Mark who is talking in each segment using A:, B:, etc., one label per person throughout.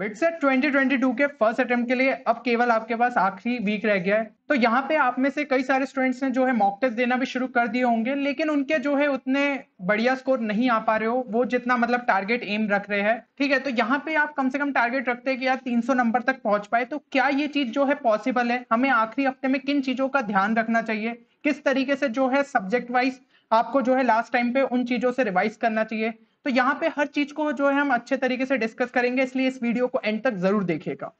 A: BITSAT 2022 के first attempt के लिए अब केवल आपके पास आखिरी वीक रह गया है तो यहाँ पे आप में से कई सारे स्टूडेंट्स ने जो है मॉक टेस्ट देना भी शुरू कर दिए होंगे लेकिन उनके जो है उतने बढ़िया स्कोर नहीं आ पा रहे हो वो जितना मतलब टारगेट एम रख रहे हैं ठीक है तो यहाँ पे आप कम से कम टारगेट रखते हैं कि यार तीन नंबर तक पहुंच पाए तो क्या ये चीज जो है पॉसिबल है हमें आखिरी हफ्ते में किन चीजों का ध्यान रखना चाहिए किस तरीके से जो है सब्जेक्ट वाइज आपको जो है लास्ट टाइम पे उन चीजों से रिवाइज करना चाहिए तो यहाँ पे हर चीज को जो है हम अच्छे तरीके से डिस्कस करेंगे इसलिए इस वीडियो को एंड तक जरूर देखिएगा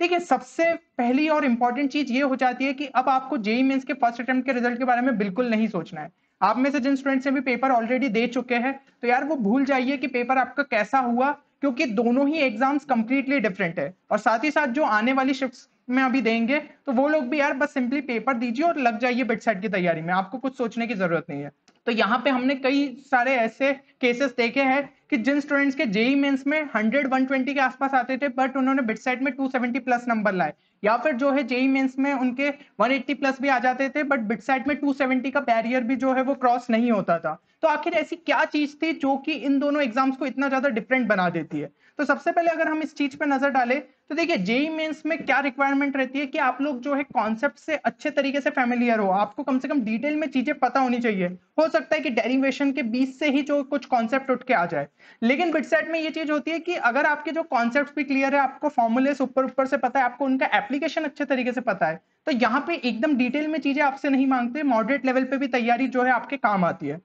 A: देखिए सबसे पहली और इंपॉर्टेंट चीज ये हो जाती है कि अब आपको जेई मीन के फर्स्ट अटेम्प्ट के रिजल्ट के बारे में बिल्कुल नहीं सोचना है आप में से जिन स्टूडेंट्स ने भी पेपर ऑलरेडी दे चुके हैं तो यार वो भूल जाइए कि पेपर आपका कैसा हुआ क्योंकि दोनों ही एग्जाम्स कंप्लीटली डिफरेंट है और साथ ही साथ जो आने वाली शिफ्ट में अभी देंगे तो वो लोग भी यार बस सिंपली पेपर दीजिए और लग जाइए बेट साइड की तैयारी में आपको कुछ सोचने की जरूरत नहीं है तो यहाँ पे हमने कई सारे ऐसे केसेस देखे हैं कि जिन स्टूडेंट्स के जेई मेंस में 100 120 के आसपास आते थे बट उन्होंने बिट साइड में 270 प्लस नंबर लाए या फिर जो है जेई मेंस में उनके 180 प्लस भी आ जाते थे बट बिट साइड में 270 का बैरियर भी जो है वो क्रॉस नहीं होता था तो आखिर ऐसी क्या चीज थी जो कि इन दोनों एग्जाम्स को इतना ज्यादा डिफरेंट बना देती है तो सबसे पहले अगर हम इस चीज पर नजर डालें तो देखिए जेई मेंस e में क्या रिक्वायरमेंट रहती है कि आप लोग जो है कॉन्सेप्ट से अच्छे तरीके से फैमिलियर हो आपको कम से कम डिटेल में चीजें पता होनी चाहिए हो सकता है कि डेरिवेशन के बीच से ही जो कुछ कॉन्सेप्ट उठ के आ जाए लेकिन बिटसेट में ये चीज होती है कि अगर आपके जो कॉन्सेप्ट भी क्लियर है आपको फॉर्मुलेस ऊपर ऊपर से पता है आपको उनका एप्लीकेशन अच्छे तरीके से पता है तो यहाँ पे एकदम डिटेल में चीजें आपसे नहीं मांगते मॉडरेट लेवल पे भी तैयारी जो है आपके काम आती है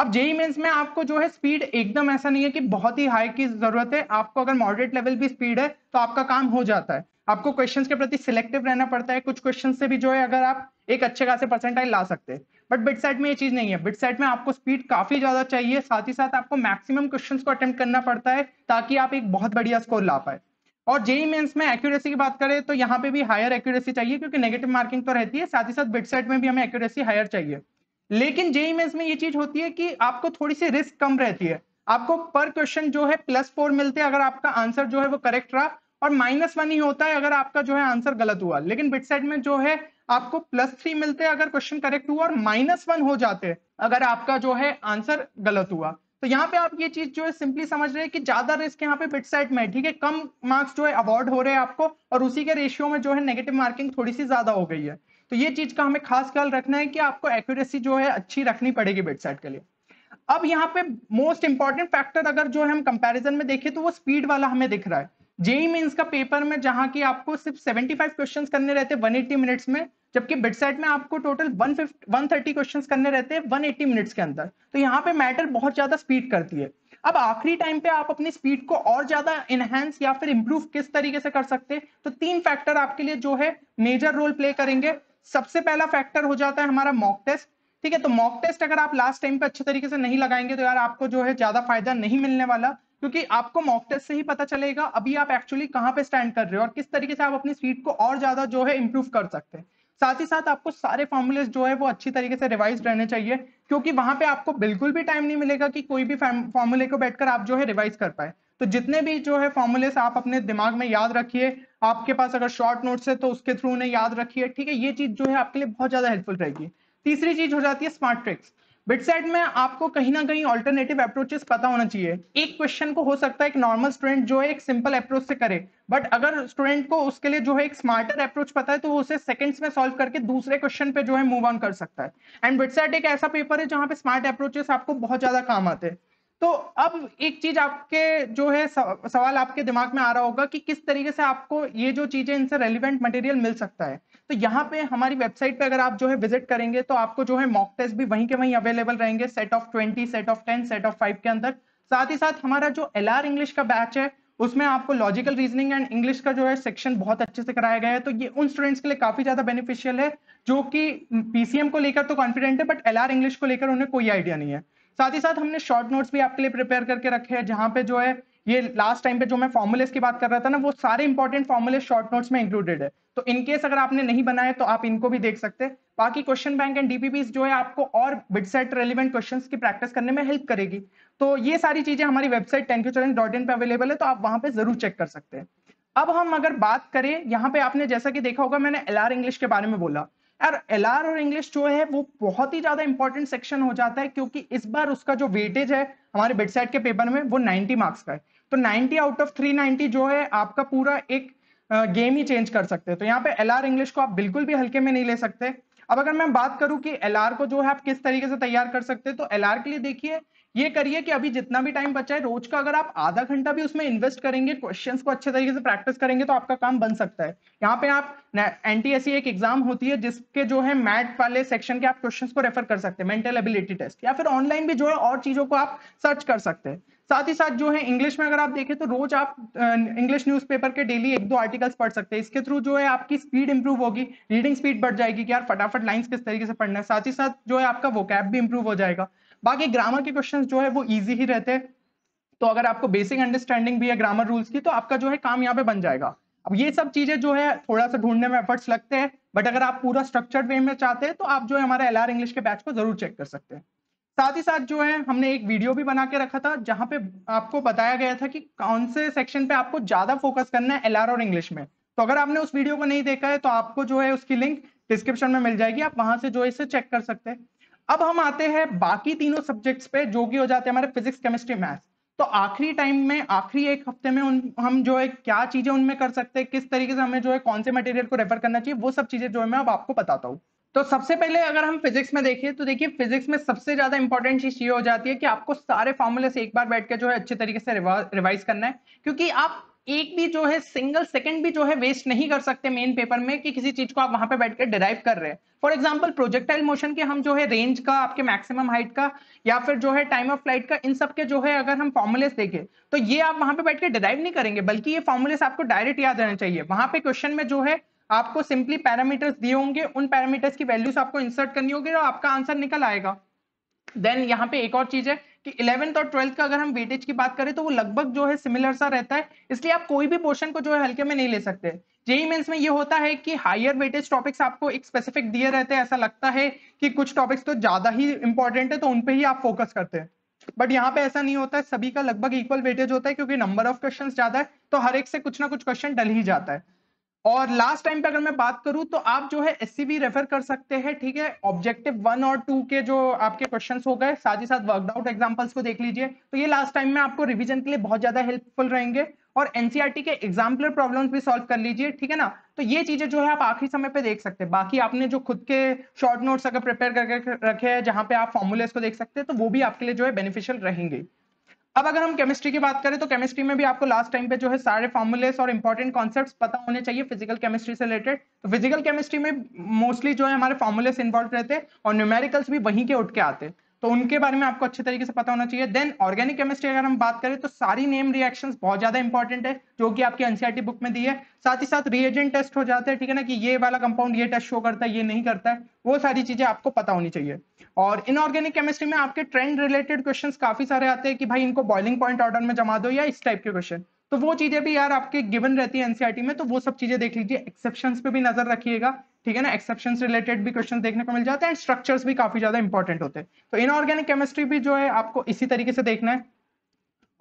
A: अब जेई मेन्स e में आपको जो है स्पीड एकदम ऐसा नहीं है कि बहुत ही हाई की जरूरत है आपको अगर मॉडरेट लेवल भी स्पीड है तो आपका काम हो जाता है आपको क्वेश्चंस के प्रति सिलेक्टिव रहना पड़ता है कुछ क्वेश्चन से भी जो है अगर आप एक अच्छे खासे परसेंटाइल ला सकते हैं बट बिट साइड में ये चीज नहीं है बिट साइड में आपको स्पीड काफी ज्यादा चाहिए साथ ही साथ आपको मैक्सिमम क्वेश्चन को अटेम्प्ट करना पड़ता है ताकि आप एक बहुत बढ़िया स्कोर ला पाए और जेई मेन्स e में एक्यूरेसी की बात करें तो यहाँ पे भी हायर एक्यूरेसी चाहिए क्योंकि नेगेटिव मार्किंग तो रहती है साथ ही साथ बिट साइड में भी हमें एक्यूरेसी हायर चाहिए लेकिन जेई मेन्स e में ये चीज होती है कि आपको थोड़ी सी रिस्क कम रहती है आपको पर क्वेश्चन जो है प्लस फोर मिलते हैं अगर आपका आंसर जो है वो करेक्ट रहा और माइनस वन ही होता है अगर आपका जो है आंसर गलत हुआ लेकिन बिट साइड में जो है आपको प्लस थ्री मिलते हैं अगर क्वेश्चन करेक्ट हुआ और माइनस वन हो जाते हैं अगर आपका जो है आंसर गलत हुआ तो यहाँ पे आप ये चीज जो है सिंपली समझ रहे हैं कि ज्यादा रिस्क यहाँ पे बिट साइड में ठीक है कम मार्क्स जो है अवॉर्ड हो रहे हैं आपको और उसी के रेशियो में जो है नेगेटिव मार्किंग थोड़ी सी ज्यादा हो गई है तो ये चीज का हमें खास ख्याल रखना है कि आपको एक्यूरेसी जो है अच्छी रखनी पड़ेगी बेडसाइड के लिए अब यहाँ पे मोस्ट इंपॉर्टेंट फैक्टर अगर जो है हम कंपैरिजन में देखें तो वो स्पीड वाला हमें दिख रहा है जेई मीन्स का पेपर में जहां की आपको सिर्फ 75 क्वेश्चंस करने रहते हैं 180 मिनट्स में जबकि बिटसाइट में आपको टोटल 130 क्वेश्चंस करने रहते हैं 180 मिनट्स के अंदर तो यहाँ पे मैटर बहुत ज्यादा स्पीड करती है अब आखिरी टाइम पे आप अपनी स्पीड को और ज्यादा इनहेंस या फिर इंप्रूव किस तरीके से कर सकते हैं तो तीन फैक्टर आपके लिए जो है मेजर रोल प्ले करेंगे सबसे पहला फैक्टर हो जाता है हमारा मॉक टेस्ट ठीक है तो मॉक टेस्ट अगर आप लास्ट टाइम पे अच्छे तरीके से नहीं लगाएंगे तो यार आपको जो है ज्यादा फायदा नहीं मिलने वाला क्योंकि आपको मॉक टेस्ट से ही पता चलेगा अभी आप एक्चुअली कहाँ पे स्टैंड कर रहे हो और किस तरीके से आप अपनी स्पीड को और ज्यादा जो है इंप्रूव कर सकते हैं साथ ही साथ आपको सारे फॉर्मुलेस जो है वो अच्छी तरीके से रिवाइज रहने चाहिए क्योंकि वहां पे आपको बिल्कुल भी टाइम नहीं मिलेगा कि कोई भी फॉर्मुले को बैठकर आप जो है रिवाइज कर पाए तो जितने भी जो है फॉर्मुलेस आप अपने दिमाग में याद रखिए आपके पास अगर शॉर्ट नोट्स है तो उसके थ्रू उन्हें याद रखिए ठीक है ये चीज जो है आपके लिए बहुत ज्यादा हेल्पफुल रहेगी तीसरी चीज हो जाती है स्मार्ट ट्रिक्स बिटसेट में आपको कहीं ना कहीं ऑल्टरनेटिव अप्रोचेस पता होना चाहिए एक क्वेश्चन को हो सकता है एक नॉर्मल स्टूडेंट जो है एक सिंपल अप्रोच से करे बट अगर स्टूडेंट को उसके लिए जो है एक स्मार्टर अप्रोच पता है तो वो उसे सेकंड्स में सॉल्व करके दूसरे क्वेश्चन पे जो है मूव ऑन कर सकता है एंड बिटसेट एक ऐसा पेपर है जहाँ पे स्मार्ट अप्रोचेस आपको बहुत ज्यादा काम आते हैं तो अब एक चीज आपके जो है सवाल आपके दिमाग में आ रहा होगा कि किस तरीके से आपको ये जो चीजें इनसे रेलिवेंट मटेरियल मिल सकता है तो यहाँ पे हमारी वेबसाइट पे अगर आप जो है विजिट करेंगे तो आपको जो है मॉक टेस्ट भी वहीं के वहीं अवेलेबल रहेंगे set of twenty set of ten set of five के अंदर साथ ही साथ हमारा जो एल इंग्लिश का बैच है उसमें आपको लॉजिकल रीजनिंग एंड इंग्लिश का जो है सेक्शन बहुत अच्छे से कराया गया है तो ये उन स्टूडेंट्स के लिए काफी ज्यादा बेनिफिशियल है जो कि पीसीएम को लेकर तो कॉन्फिडेंट है बट आर इंग्लिश को लेकर उन्हें कोई आइडिया नहीं है साथ ही साथ हमने शॉर्ट नोट्स भी आपके लिए प्रिपेयर करके रखे हैं जहाँ पे जो है ये लास्ट टाइम पे जो मैं फॉर्मुलेस की बात कर रहा था ना वो सारे इंपॉर्टेंट फॉर्मुले शॉर्ट नोट्स में इंक्लूडेड है तो इनकेस अगर आपने नहीं बनाए तो आप इनको भी देख सकते हैं बाकी क्वेश्चन बैंक एंड डीपीपी जो है आपको और बिट सेट रेलिवेंट क्वेश्चन की प्रैक्टिस करने में हेल्प करेगी तो ये सारी चीजें हमारी वेबसाइट चैलेंज डॉट इन पर अवेलेबल है तो आप वहां पर जरूर चेक कर सकते हैं अब हम अगर बात करें यहाँ पे आपने जैसा कि देखा होगा मैंने एल आर इंग्लिश के बारे में बोला यार एल और इंग्लिश जो है वो बहुत ही ज्यादा इंपॉर्टेंट सेक्शन हो जाता है क्योंकि इस बार उसका जो वेटेज है हमारे बेडसाइड के पेपर में वो 90 मार्क्स का है तो 90 आउट ऑफ 390 जो है आपका पूरा एक गेम ही चेंज कर सकते हैं तो यहाँ पे एल इंग्लिश को आप बिल्कुल भी हल्के में नहीं ले सकते अब अगर मैं बात करूं कि एल को जो है आप किस तरीके से तैयार कर सकते हैं तो एल के लिए देखिए ये करिए कि अभी जितना भी टाइम बचा है रोज का अगर आप आधा घंटा भी उसमें इन्वेस्ट करेंगे क्वेश्चंस को अच्छे तरीके से प्रैक्टिस करेंगे तो आपका काम बन सकता है यहाँ पे आप एन एक एग्जाम होती है जिसके जो है मैट वाले सेक्शन के आप क्वेश्चन को रेफर कर सकते हैं मेंटल एबिलिटी टेस्ट या फिर ऑनलाइन भी जो है और चीजों को आप सर्च कर सकते हैं साथ ही साथ जो है इंग्लिश में अगर आप देखें तो रोज आप इंग्लिश न्यूज़पेपर के डेली एक दो आर्टिकल्स पढ़ सकते हैं इसके थ्रू जो है आपकी स्पीड इंप्रूव होगी रीडिंग स्पीड बढ़ जाएगी कि यार फटाफट लाइंस किस तरीके से पढ़ना है साथ ही साथ जो है आपका वोकैब भी इंप्रूव हो जाएगा बाकी ग्रामर के क्वेश्चन जो है वो ईजी ही रहते हैं तो अगर आपको बेसिक अंडरस्टैंडिंग भी है ग्रामर रूल्स की तो आपका जो है काम यहाँ पे बन जाएगा अब ये सब चीजें जो है थोड़ा सा ढूंढने में एफर्ट्स लगते हैं बट अगर आप पूरा स्ट्रक्चर्ड वे में चाहते हैं तो आप जो है हमारे एल इंग्लिश के बैच को जरूर चेक कर सकते हैं साथ ही साथ जो है हमने एक वीडियो भी बना के रखा था जहां पे आपको बताया गया था कि कौन से सेक्शन पे आपको ज्यादा फोकस करना है एल और इंग्लिश में तो अगर आपने उस वीडियो को नहीं देखा है तो आपको जो है उसकी लिंक डिस्क्रिप्शन में मिल जाएगी आप वहां से जो है इसे चेक कर सकते हैं अब हम आते हैं बाकी तीनों सब्जेक्ट्स पे जो कि हो जाते हैं हमारे फिजिक्स केमिस्ट्री मैथ्स तो आखिरी टाइम में आखिरी एक हफ्ते में उन हम जो है क्या चीजें उनमें कर सकते हैं किस तरीके से हमें जो है कौन से मटेरियल को रेफर करना चाहिए वो सब चीजें जो है मैं अब आपको बताता हूँ तो सबसे पहले अगर हम फिजिक्स में देखिए तो देखिए फिजिक्स में सबसे ज्यादा इंपॉर्टेंट चीज ये हो जाती है कि आपको सारे फॉर्मूले से एक बार बैठ के जो है अच्छे तरीके से रिवाइज करना है क्योंकि आप एक भी जो है सिंगल सेकंड भी जो है वेस्ट नहीं कर सकते मेन पेपर में कि किसी चीज को आप वहां पे बैठ कर डिराइव कर रहे हैं फॉर एग्जाम्पल प्रोजेक्टाइल मोशन के हम जो है रेंज का आपके मैक्सिमम हाइट का या फिर जो है टाइम ऑफ फ्लाइट का इन सब के जो है अगर हम फॉर्मुलेस देखें तो ये आप वहां पे बैठ के डिराइव नहीं करेंगे बल्कि ये फॉर्मुलेस आपको डायरेक्ट याद रहना चाहिए वहां पे क्वेश्चन में जो है आपको सिंपली पैरामीटर्स दिए होंगे उन पैरामीटर्स की वैल्यूज आपको इंसर्ट करनी होगी और आपका आंसर निकल आएगा देन यहाँ पे एक और चीज है कि इलेवेंथ और ट्वेल्थ का अगर हम वेटेज की बात करें तो वो लगभग जो है सिमिलर सा रहता है इसलिए आप कोई भी पोर्शन को जो है हल्के में नहीं ले सकते जेई मेन्स e e में ये होता है कि हायर वेटेज टॉपिक्स आपको एक स्पेसिफिक दिए रहते हैं ऐसा लगता है कि कुछ टॉपिक्स तो ज्यादा ही इंपॉर्टेंट है तो उनपे ही आप फोकस करते हैं बट यहाँ पे ऐसा नहीं होता है सभी का लगभग इक्वल वेटेज होता है क्योंकि नंबर ऑफ क्वेश्चन ज्यादा है तो हर एक से कुछ ना कुछ क्वेश्चन डल ही जाता है और लास्ट टाइम पे अगर मैं बात करूं तो आप जो है एस रेफर कर सकते हैं ठीक है ऑब्जेक्टिव वन और टू के जो आपके क्वेश्चन हो गए साथ ही साथ वर्कआउट एग्जाम्पल्स को देख लीजिए तो ये लास्ट टाइम में आपको रिविजन के लिए बहुत ज्यादा हेल्पफुल रहेंगे और एनसीआरटी e के एग्जाम्पलर प्रॉब्लम्स भी सॉल्व कर लीजिए ठीक है ना तो ये चीजें जो है आप आखिरी समय पे देख सकते हैं बाकी आपने जो खुद के शॉर्ट नोट्स अगर प्रिपेयर करके रखे हैं जहां पे आप फॉर्मुलेस को देख सकते हैं तो वो भी आपके लिए जो है बेनिफिशियल रहेंगे अब अगर हम केमिस्ट्री की बात करें तो केमिस्ट्री में भी आपको लास्ट टाइम पे जो है सारे फॉर्मुलेस और इंपॉर्टेंट कॉन्सेप्ट पता होने चाहिए फिजिकल केमिस्ट्री से रिलेटेड तो फिजिकल केमिस्ट्री में मोस्टली जो है हमारे फॉर्मुलेस इन्वॉल्व रहते हैं और न्यूमेरिकल्स भी वहीं के उठ के आते हैं तो उनके बारे में आपको अच्छे तरीके से पता होना चाहिए देन ऑर्गेनिक केमिस्ट्री अगर हम बात करें तो सारी नेम रिएक्शन बहुत ज्यादा इंपॉर्टेंट है जो कि आपके एनसीआरटी बुक में दी है साथ ही साथ रिएजेंट टेस्ट हो जाते हैं ठीक है ना कि ये वाला कंपाउंड ये टेस्ट शो करता है ये नहीं करता है वो सारी चीजें आपको पता होनी चाहिए और इनऑर्गेनिक केमिस्ट्री में आपके ट्रेंड रिलेटेड क्वेश्चन काफी सारे आते हैं कि भाई इनको बॉइलिंग पॉइंट ऑर्डर में जमा दो या इस टाइप के क्वेश्चन तो वो चीजें भी यार आपके गिवन रहती है एनसीआरटी में तो वो सब चीजें देख लीजिए एक्सेप्शन पे भी नजर रखिएगा ठीक है ना एक्सेप्शन रिलेटेड भी क्वेश्चन देखने को मिल जाते हैं स्ट्रक्चर्स भी काफी ज्यादा इंपॉर्टेंट होते हैं तो इनऑर्गेनिक केमिस्ट्री भी जो है आपको इसी तरीके से देखना है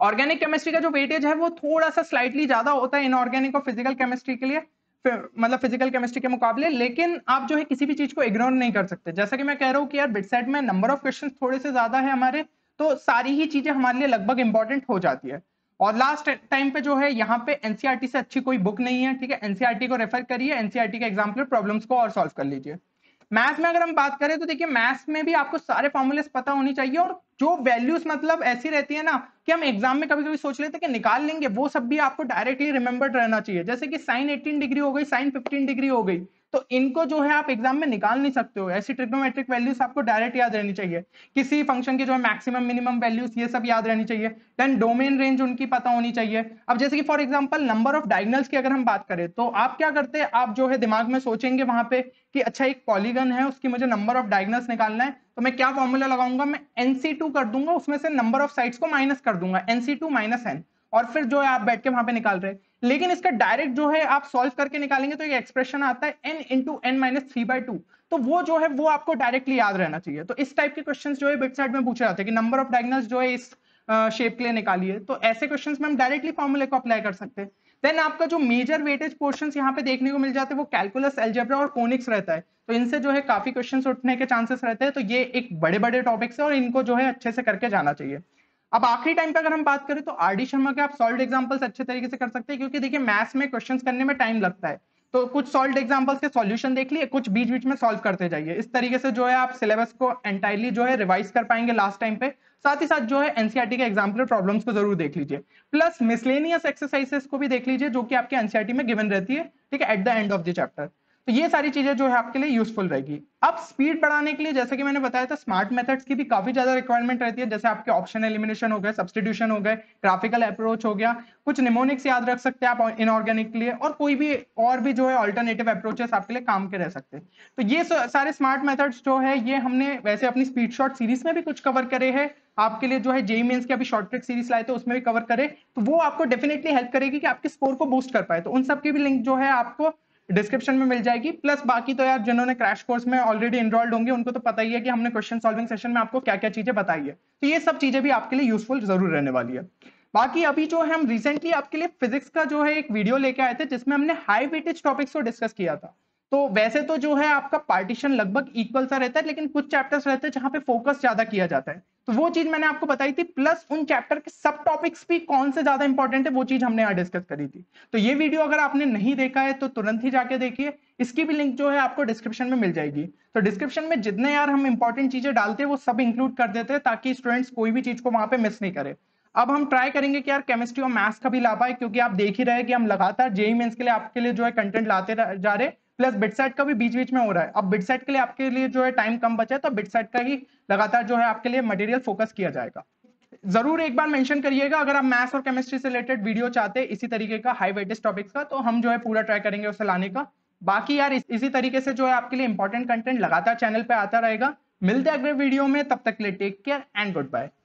A: ऑर्गेनिक केमिस्ट्री का जो वेटेज है वो थोड़ा सा स्लाइटली ज्यादा होता है इनऑर्गेनिक और फिजिकल केमिस्ट्री के लिए मतलब फिजिकल केमिस्ट्री के मुकाबले लेकिन आप जो है किसी भी चीज को इग्नोर नहीं कर सकते जैसा कि मैं कह रहा हूँ कि यार बिटसेट में नंबर ऑफ क्वेश्चन थोड़े से ज्यादा है हमारे तो सारी ही चीजें हमारे लिए लगभग इंपॉर्टेंट हो जाती है और लास्ट टाइम पे जो है यहाँ पे एनसीआरटी e से अच्छी कोई बुक नहीं है ठीक है एनसीआरटी e को रेफर करिए एनसीआरटी e के एग्जाम्पल प्रॉब्लम्स को और सॉल्व कर लीजिए मैथ्स में अगर हम बात करें तो देखिए मैथ्स में भी आपको सारे फॉर्मूलेस पता होनी चाहिए और जो वैल्यूज मतलब ऐसी रहती है ना कि हम एग्जाम में कभी कभी सोच लेते हैं कि निकाल लेंगे वो सब भी आपको डायरेक्टली रिमेंबर्ड रहना चाहिए जैसे कि साइन एटीन डिग्री हो गई साइन फिफ्टीन डिग्री हो गई तो इनको जो है आप एग्जाम में निकाल नहीं सकते हो ऐसी ट्रिग्नोमेट्रिक वैल्यूज आपको डायरेक्ट याद रहनी चाहिए किसी फंक्शन की जो है मैक्सिमम मिनिमम वैल्यूज ये सब याद रहनी चाहिए देन डोमेन रेंज उनकी पता होनी चाहिए अब जैसे कि for example number of diagonals की अगर हम बात करें तो आप क्या करते हैं आप जो है दिमाग में सोचेंगे वहां पे कि अच्छा एक पॉलीगन है उसकी मुझे नंबर ऑफ डायग्नल्स निकालना है तो मैं क्या फॉर्मूला लगाऊंगा मैं एनसी कर दूंगा उसमें से नंबर ऑफ साइड्स को माइनस कर दूंगा एनसी टू माइनस एन और फिर जो है आप बैठ के वहां पे निकाल रहे हैं लेकिन इसका डायरेक्ट जो है आप सॉल्व करके निकालेंगे तो एक एक्सप्रेशन आता है N into N minus three by two तो वो जो है वो आपको डायरेक्टली याद रहना चाहिए तो इस टाइप के क्वेश्चन जो है बिट साइड में पूछे जाते हैं कि नंबर ऑफ डायग्नल जो है इस शेप के लिए निकालिए तो ऐसे क्वेश्चन में हम डायरेक्टली फॉर्मूले को अप्लाई कर सकते हैं देन आपका जो मेजर वेटेज पोर्शन यहाँ पे देखने को मिल जाते हैं वो कैलकुलस एल्जेब्रा और कोनिक्स रहता है तो इनसे जो है काफी क्वेश्चन उठने के चांसेस रहते हैं तो ये एक बड़े बड़े टॉपिक्स है और इनको जो है अच्छे से करके जाना चाहिए अब आखिरी टाइम पे अगर हम बात करें तो आर डी शर्मा के आप सॉल्व एग्जाम्पल्स अच्छे तरीके से कर सकते हैं क्योंकि देखिए मैथ्स में क्वेश्चन करने में टाइम लगता है तो कुछ सॉल्व एग्जाम्पल्स के सॉल्यूशन देख लिए कुछ बीच बीच में सॉल्व करते जाइए इस तरीके से जो है आप सिलेबस को एंटायरली जो है रिवाइज कर पाएंगे लास्ट टाइम पे साथ ही साथ जो है एनसीआरटी e के एग्जाम्पल प्रॉब्लम्स को जरूर देख लीजिए प्लस मिसलेनियस एक्सरसाइजेस को भी देख लीजिए जो कि आपके एनसीआरटी e में गिवन रहती है ठीक है at the end of the chapter तो ये सारी चीजें जो है आपके लिए यूजफुल रहेगी अब स्पीड बढ़ाने के लिए जैसे कि मैंने बताया था स्मार्ट मेथड्स की भी काफी ज्यादा रिक्वायरमेंट रहती है जैसे आपके ऑप्शन एलिमिनेशन हो गए सब्सटीट्यूशन हो गए ग्राफिकल अप्रोच हो गया कुछ निमोनिक्स याद रख सकते हैं आप इनऑर्गेनिक के लिए और कोई भी और भी जो है ऑल्टरनेटिव अप्रोचेस आपके लिए काम के रह सकते हैं तो ये सारे स्मार्ट मेथड्स जो है ये हमने वैसे अपनी स्पीड शॉट सीरीज में भी कुछ कवर करे है आपके लिए जो है जेई मेन्स e e के अभी शॉर्ट ट्रिक सीरीज लाए थे उसमें भी कवर करे तो वो आपको डेफिनेटली हेल्प करेगी कि आपके स्कोर को बूस्ट कर पाए तो उन सबकी भी लिंक जो है आपको डिस्क्रिप्शन में मिल जाएगी प्लस बाकी तो यार जिन्होंने क्रैश कोर्स में ऑलरेडी इनरोल्ड होंगे उनको तो पता ही है कि हमने क्वेश्चन सॉल्विंग सेशन में आपको क्या क्या चीजें बताई है तो ये सब चीजें भी आपके लिए यूजफुल जरूर रहने वाली है बाकी अभी जो है हम रिसेंटली आपके लिए फिजिक्स का जो है एक वीडियो लेके आए थे जिसमें हमने हाई वेटेज टॉपिक्स को डिस्कस किया था तो वैसे तो जो है आपका पार्टीशन लगभग इक्वल सा रहता है लेकिन कुछ चैप्टर्स रहते हैं जहाँ पे फोकस ज्यादा किया जाता है तो वो चीज मैंने आपको बताई थी प्लस उन चैप्टर के सब टॉपिक्स भी कौन से ज्यादा इंपॉर्टेंट है वो चीज हमने यहाँ डिस्कस करी थी तो ये वीडियो अगर आपने नहीं देखा है तो तुरंत ही जाके देखिए इसकी भी लिंक जो है आपको डिस्क्रिप्शन में मिल जाएगी तो डिस्क्रिप्शन में जितने यार हम इंपॉर्टेंट चीजें डालते हैं वो सब इंक्लूड कर देते हैं ताकि स्टूडेंट्स कोई भी चीज को वहां पर मिस नहीं करे अब हम ट्राई करेंगे कि यार केमिस्ट्री और मैथ्स का भी ला पाए क्योंकि आप देख ही रहे कि हम लगातार जेई मेन्स e e के लिए आपके लिए जो है कंटेंट लाते जा रहे प्लस बिट साइड का भी बीच बीच में हो रहा है अब बिट साइड के लिए आपके लिए जो है टाइम कम बचा है तो बिट साइड का ही लगातार जो है आपके लिए मटेरियल फोकस किया जाएगा जरूर एक बार मेंशन करिएगा अगर आप मैथ्स और केमिस्ट्री से रिलेटेड वीडियो चाहते हैं इसी तरीके का हाई वेटेज टॉपिक्स का तो हम जो है पूरा ट्राई करेंगे उसे लाने का बाकी यार इस, इसी तरीके से जो है आपके लिए इंपॉर्टेंट कंटेंट लगातार चैनल पर आता रहेगा मिलते अगले वीडियो में तब तक के लिए take care and good bye